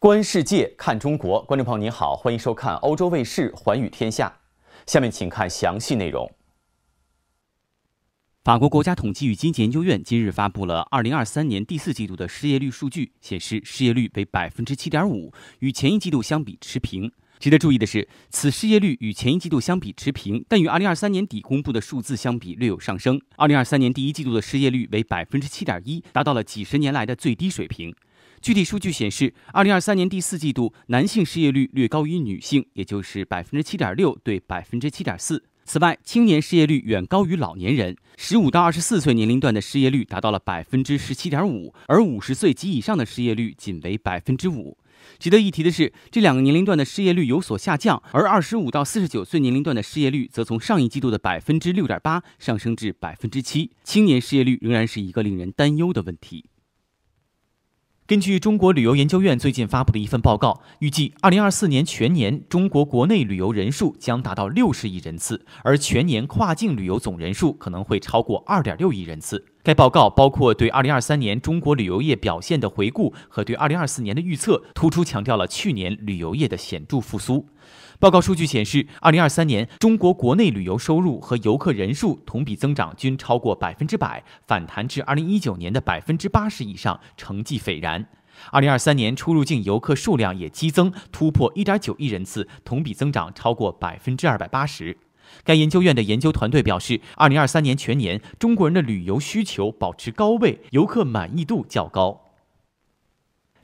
观世界，看中国。观众朋友您好，欢迎收看欧洲卫视《寰宇天下》。下面请看详细内容。法国国家统计与经济研究院今日发布了二零二三年第四季度的失业率数据，显示失业率为百分之七点五，与前一季度相比持平。值得注意的是，此失业率与前一季度相比持平，但与二零二三年底公布的数字相比略有上升。二零二三年第一季度的失业率为百分之七点一，达到了几十年来的最低水平。具体数据显示，二零二三年第四季度男性失业率略高于女性，也就是百分之七点六对百分之七点四。此外，青年失业率远高于老年人，十五到二十四岁年龄段的失业率达到了百分之十七点五，而五十岁及以上的失业率仅为百分之五。值得一提的是，这两个年龄段的失业率有所下降，而二十五到四十九岁年龄段的失业率则从上一季度的百分之六点八上升至百分之七。青年失业率仍然是一个令人担忧的问题。根据中国旅游研究院最近发布的一份报告，预计二零二四年全年中国国内旅游人数将达到六十亿人次，而全年跨境旅游总人数可能会超过二点六亿人次。该报告包括对2023年中国旅游业表现的回顾和对2024年的预测，突出强调了去年旅游业的显著复苏。报告数据显示，2023年中国国内旅游收入和游客人数同比增长均超过百分之百，反弹至2019年的百分之八十以上，成绩斐然。2023年出入境游客数量也激增，突破1.9亿人次，同比增长超过百分之二百八十。该研究院的研究团队表示，二零二三年全年，中国人的旅游需求保持高位，游客满意度较高。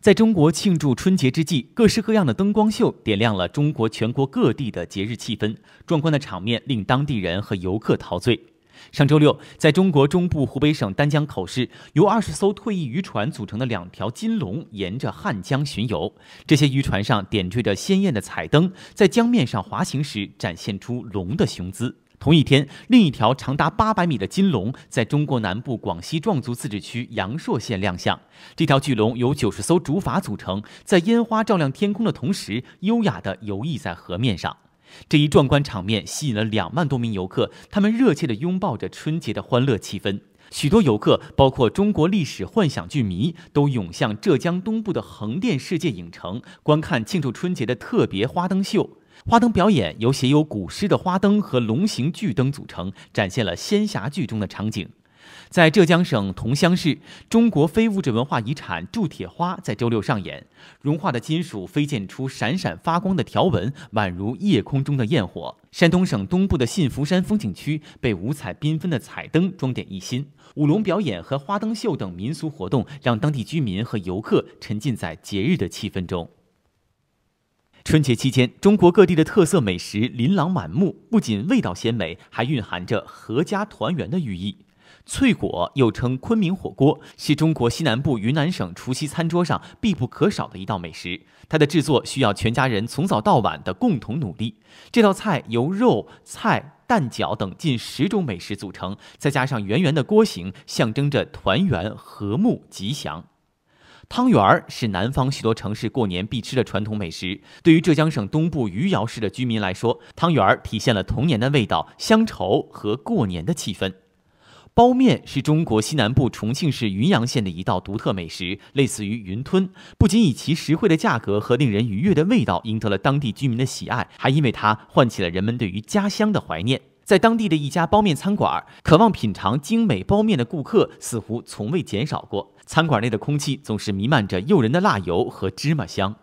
在中国庆祝春节之际，各式各样的灯光秀点亮了中国全国各地的节日气氛，壮观的场面令当地人和游客陶醉。上周六，在中国中部湖北省丹江口市，由二十艘退役渔船组成的两条“金龙”沿着汉江巡游。这些渔船上点缀着鲜艳的彩灯，在江面上滑行时展现出龙的雄姿。同一天，另一条长达八百米的“金龙”在中国南部广西壮族自治区阳朔县亮相。这条巨龙由九十艘竹筏组成，在烟花照亮天空的同时，优雅地游弋在河面上。这一壮观场面吸引了两万多名游客，他们热切地拥抱着春节的欢乐气氛。许多游客，包括中国历史幻想剧迷，都涌向浙江东部的横店世界影城，观看庆祝春节的特别花灯秀。花灯表演由写有古诗的花灯和龙形巨灯组成，展现了仙侠剧中的场景。在浙江省桐乡市，中国非物质文化遗产铸铁花在周六上演，融化的金属飞溅出闪闪发光的条纹，宛如夜空中的焰火。山东省东部的信福山风景区被五彩缤纷的彩灯装点一新，舞龙表演和花灯秀等民俗活动让当地居民和游客沉浸在节日的气氛中。春节期间，中国各地的特色美食琳琅满目，不仅味道鲜美，还蕴含着阖家团圆的寓意。脆果又称昆明火锅，是中国西南部云南省除夕餐桌上必不可少的一道美食。它的制作需要全家人从早到晚的共同努力。这道菜由肉、菜、蛋饺等近十种美食组成，再加上圆圆的锅形，象征着团圆、和睦、吉祥。汤圆儿是南方许多城市过年必吃的传统美食。对于浙江省东部余姚市的居民来说，汤圆儿体现了童年的味道、乡愁和过年的气氛。包面是中国西南部重庆市云阳县的一道独特美食，类似于云吞。不仅以其实惠的价格和令人愉悦的味道赢得了当地居民的喜爱，还因为它唤起了人们对于家乡的怀念。在当地的一家包面餐馆，渴望品尝精美包面的顾客似乎从未减少过。餐馆内的空气总是弥漫着诱人的辣油和芝麻香。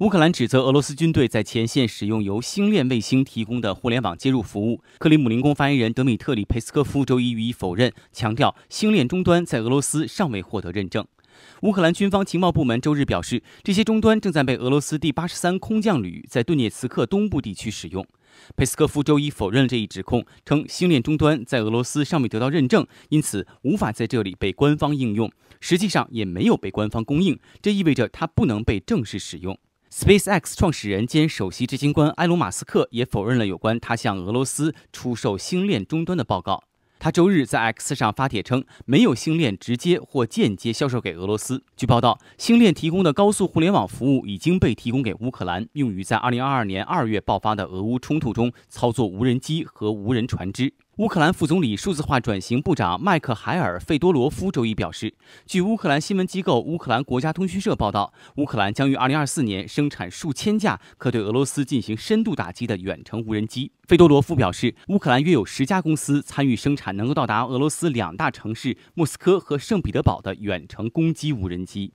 乌克兰指责俄罗斯军队在前线使用由星链卫星提供的互联网接入服务。克里姆林宫发言人德米特里·佩斯科夫周一予以否认，强调星链终端在俄罗斯尚未获得认证。乌克兰军方情报部门周日表示，这些终端正在被俄罗斯第八十三空降旅在顿涅茨克东部地区使用。佩斯科夫周一否认了这一指控，称星链终端在俄罗斯尚未得到认证，因此无法在这里被官方应用，实际上也没有被官方供应，这意味着它不能被正式使用。SpaceX 创始人兼首席执行官埃隆·马斯克也否认了有关他向俄罗斯出售星链终端的报告。他周日在 X 上发帖称，没有星链直接或间接销售给俄罗斯。据报道，星链提供的高速互联网服务已经被提供给乌克兰，用于在2022年2月爆发的俄乌冲突中操作无人机和无人船只。乌克兰副总理、数字化转型部长麦克海尔·费多罗夫周一表示，据乌克兰新闻机构乌克兰国家通讯社报道，乌克兰将于2024年生产数千架可对俄罗斯进行深度打击的远程无人机。费多罗夫表示，乌克兰约有十家公司参与生产能够到达俄罗斯两大城市莫斯科和圣彼得堡的远程攻击无人机。